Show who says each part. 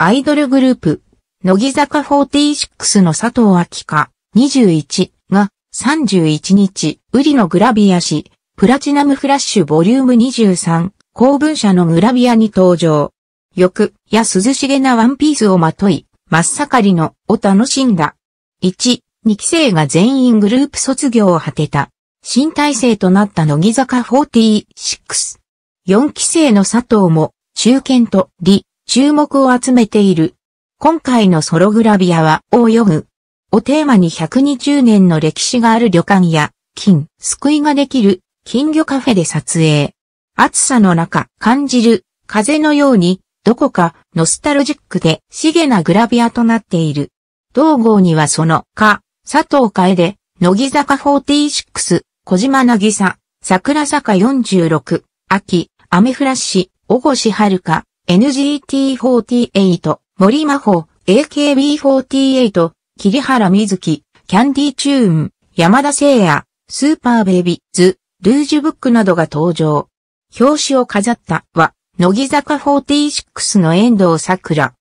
Speaker 1: アイドルグループ、乃木坂46の佐藤明香、21が31日、ウリのグラビア誌、プラチナムフラッシュボリューム23、公文社のグラビアに登場。欲や涼しげなワンピースをまとい、真っ盛りのを楽しんだ。1、2期生が全員グループ卒業を果てた。新体制となった乃木坂46。4期生の佐藤も、中堅と、李、注目を集めている。今回のソログラビアは、大泳ぐ。をテーマに120年の歴史がある旅館や、金、救いができる、金魚カフェで撮影。暑さの中、感じる、風のように、どこか、ノスタルジックで、しげなグラビアとなっている。同号にはその、か、佐藤楓、乃木坂46、小島なぎさ、桜坂46、秋、アメフラッシュ、小越遥、NGT48、森真帆、AKB48、桐原瑞希、キャンディチューン、山田聖也、スーパーベイビーズ、ルージュブックなどが登場。表紙を飾ったは、乃木坂46の遠藤桜。